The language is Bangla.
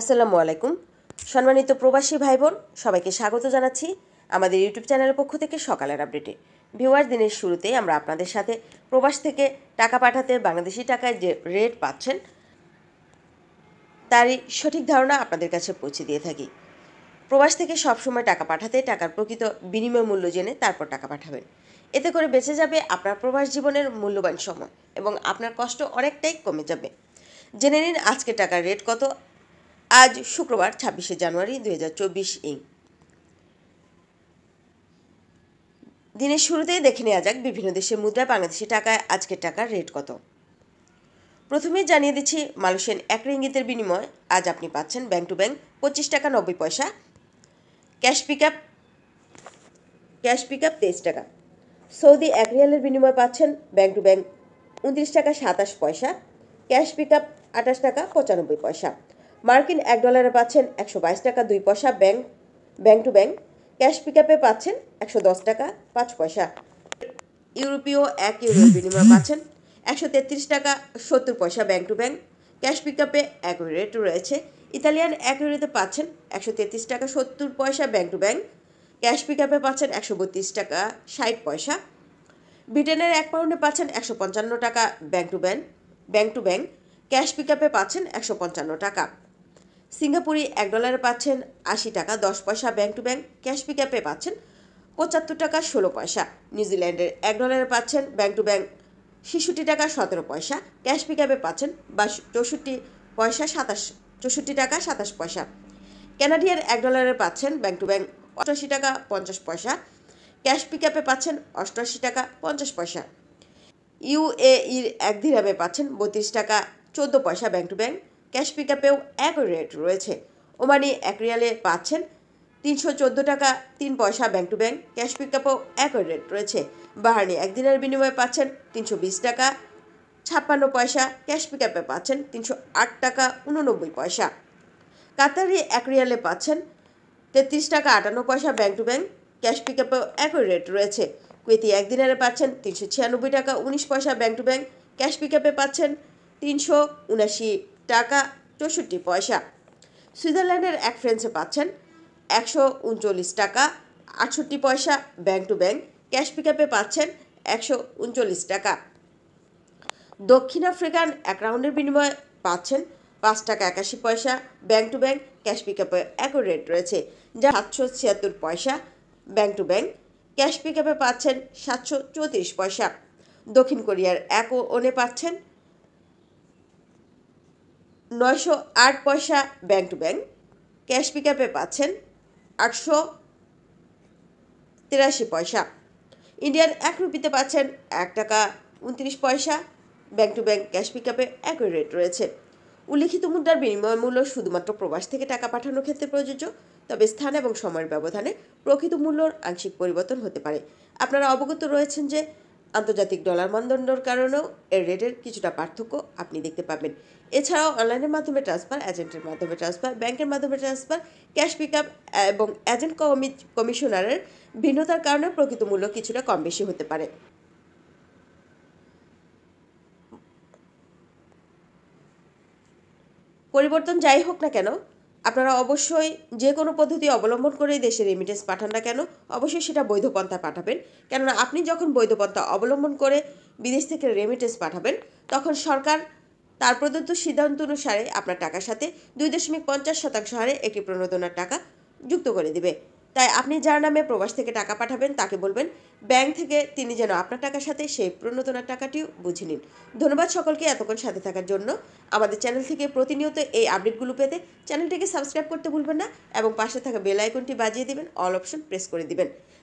আসসালামু আলাইকুম সম্মানিত প্রবাসী ভাই বোন সবাইকে স্বাগত জানাচ্ছি আমাদের ইউটিউব চ্যানেলের পক্ষ থেকে সকালের আপডেটে ভিউয়ার দিনের শুরুতে আমরা আপনাদের সাথে প্রবাস থেকে টাকা পাঠাতে বাংলাদেশি টাকায় যে রেট পাচ্ছেন তারই সঠিক ধারণা আপনাদের কাছে পৌঁছে দিয়ে থাকি প্রবাস থেকে সবসময় টাকা পাঠাতে টাকার প্রকৃত বিনিময় মূল্য জেনে তারপর টাকা পাঠাবেন এতে করে বেঁচে যাবে আপনার প্রবাস জীবনের মূল্যবান সময় এবং আপনার কষ্ট অনেকটাই কমে যাবে জেনে নিন আজকে টাকার রেট কত আজ শুক্রবার ছাব্বিশে জানুয়ারি দু হাজার চব্বিশ ইং দিনের শুরুতেই দেখে নেওয়া যাক বিভিন্ন দেশের মুদ্রা বাংলাদেশি টাকায় আজকের টাকার রেট কত প্রথমে জানিয়ে দিচ্ছি মালয়েশিয়ান এক রিঙ্গিতের বিনিময় আজ আপনি পাচ্ছেন ব্যাংক টু ব্যাংক পঁচিশ টাকা নব্বই পয়সা cash pick up cash pick up তেইশ টাকা সৌদি এক রিয়ালের বিনিময় পাচ্ছেন ব্যাংক টু ব্যাংক উনত্রিশ টাকা সাতাশ পয়সা ক্যাশ পিক আপ আঠাশ টাকা পঁচানব্বই পয়সা মার্কিন এক ডলারে পাচ্ছেন একশো বাইশ টাকা দুই পয়সা bank bank to bank cash pick আপে পাচ্ছেন একশো দশ টাকা পাঁচ পয়সা ইউরোপীয় এক ইউরোর বিনিময় পাচ্ছেন একশো তেত্রিশ টাকা সত্তর পয়সা bank to bank cash pick আপে এক রেটও রয়েছে ইতালিয়ান এক রেটে পাচ্ছেন একশো তেত্রিশ টাকা সত্তর পয়সা bank to bank cash pick আপে পাচ্ছেন একশো বত্রিশ টাকা ষাট পয়সা ব্রিটেনের এক পাউন্ডে পাচ্ছেন একশো পঞ্চান্ন টাকা bank to bank bank to bank cash pick আপে পাচ্ছেন একশো পঞ্চান্ন টাকা সিঙ্গাপুরে এক ডলারে পাচ্ছেন আশি টাকা দশ পয়সা ব্যাংক টু ব্যাঙ্ক ক্যাশ পিকআপে পাচ্ছেন পঁচাত্তর টাকা ষোলো পয়সা নিউজিল্যান্ডের এক ডলারে পাচ্ছেন ব্যাংক টু ব্যাংক ছেষট্টি টাকা সতেরো পয়সা ক্যাশ পিকআপে পাচ্ছেন বা চৌষট্টি পয়সা সাতাশ চৌষট্টি টাকা সাতাশ পয়সা ক্যানাডিয়ার এক ডলারে পাচ্ছেন ব্যাংক টু ব্যাংক অষ্টাশি টাকা পঞ্চাশ পয়সা ক্যাশ পিকআপে পাচ্ছেন অষ্টআশি টাকা পঞ্চাশ পয়সা ইউএ ইর এক দিরামে পাচ্ছেন বত্রিশ টাকা চোদ্দো পয়সা bank to bank cash pick আপেও এক রেট রয়েছে ওমানি এক রিয়ালে পাচ্ছেন তিনশো চোদ্দো টাকা তিন পয়সা bank to bank cash pick আপেও এক রেট রয়েছে এক একদিনের বিনিময়ে পাচ্ছেন তিনশো বিশ টাকা ছাপ্পান্ন পয়সা ক্যাশ পিক আপে পাচ্ছেন তিনশো আট টাকা উননব্বই পয়সা কাতারি এক রিয়ালে পাচ্ছেন তেত্রিশ টাকা আটান্ন পয়সা bank to bank cash pick আপেও একই রেট রয়েছে কুয়েতি দিনের পাচ্ছেন তিনশো ছিয়ানব্বই টাকা উনিশ পয়সা bank to bank cash pick আপে পাচ্ছেন তিনশো উনাশি টাকা চৌষট্টি পয়সা সুইজারল্যান্ডের এক ফ্রেন্সে পাচ্ছেন একশো উনচল্লিশ টাকা আটষট্টি পয়সা bank to bank cash pick আপে পাচ্ছেন একশো উনচল্লিশ টাকা দক্ষিণ আফ্রিকান এক রাউন্ডের বিনিময়ে পাচ্ছেন পাঁচ টাকা একাশি পয়সা bank to bank cash pick আপে একই রেট রয়েছে যা সাতশো ছিয়াত্তর পয়সা bank to bank cash pick আপে পাচ্ছেন সাতশো চৌত্রিশ পয়সা দক্ষিণ কোরিয়ার এক ওনে পাচ্ছেন নয়শো আট পয়সা bank to bank cash pick আপে পাচ্ছেন আটশো তিরাশি পয়সা ইন্ডিয়ান এক রুপিতে পাচ্ছেন এক টাকা উনত্রিশ পয়সা bank to bank cash pick একই রেট রয়েছে উল্লিখিত মুদ্রার বিনিময় মূল্য শুধুমাত্র প্রবাস থেকে টাকা পাঠানোর ক্ষেত্রে প্রযোজ্য তবে স্থান এবং সময়ের ব্যবধানে প্রকৃত মূল্যর আংশিক পরিবর্তন হতে পারে আপনারা অবগত রয়েছেন যে আন্তর্জাতিক ডলার মানদণ্ডর কারণেও এর রেটের কিছুটা পার্থক্য আপনি দেখতে পাবেন এছাড়াও অনলাইনের মাধ্যমে ট্রান্সফার এজেন্টের মাধ্যমে ট্রান্সফার ব্যাংকের মাধ্যমে ট্রান্সফার ক্যাশ পিক আপ এবং এজেন্ট কমিশনারের ভিন্নতার কারণে প্রকৃত মূল্য কিছুটা কম বেশি হতে পারে পরিবর্তন যাই হোক না কেন আপনারা অবশ্যই যে কোনো পদ্ধতি অবলম্বন করে দেশে রেমিটেন্স পাঠান না কেন অবশ্যই সেটা বৈধ পন্থা পাঠাবেন কেননা আপনি যখন বৈধ পন্থা অবলম্বন করে বিদেশ থেকে রেমিটেন্স পাঠাবেন তখন সরকার তার প্রদত্ত সিদ্ধান্ত অনুসারে আপনার টাকার সাথে দুই দশমিক পঞ্চাশ শতাংশ হারে একটি প্রণোদনার টাকা যুক্ত করে দেবে তাই আপনি যার নামে প্রবাস থেকে টাকা পাঠাবেন তাকে বলবেন ব্যাংক থেকে তিনি যেন আপনার টাকার সাথে সেই প্রণোদনার টাকাটিও বুঝে নিন ধন্যবাদ সকলকে এতক্ষণ সাথে থাকার জন্য আমাদের চ্যানেল থেকে প্রতিনিয়ত এই আপডেটগুলো পেতে চ্যানেলটিকে সাবস্ক্রাইব করতে ভুলবেন না এবং পাশে থাকা বেল আইকনটি বাজিয়ে দিবেন অল অপশন প্রেস করে দিবেন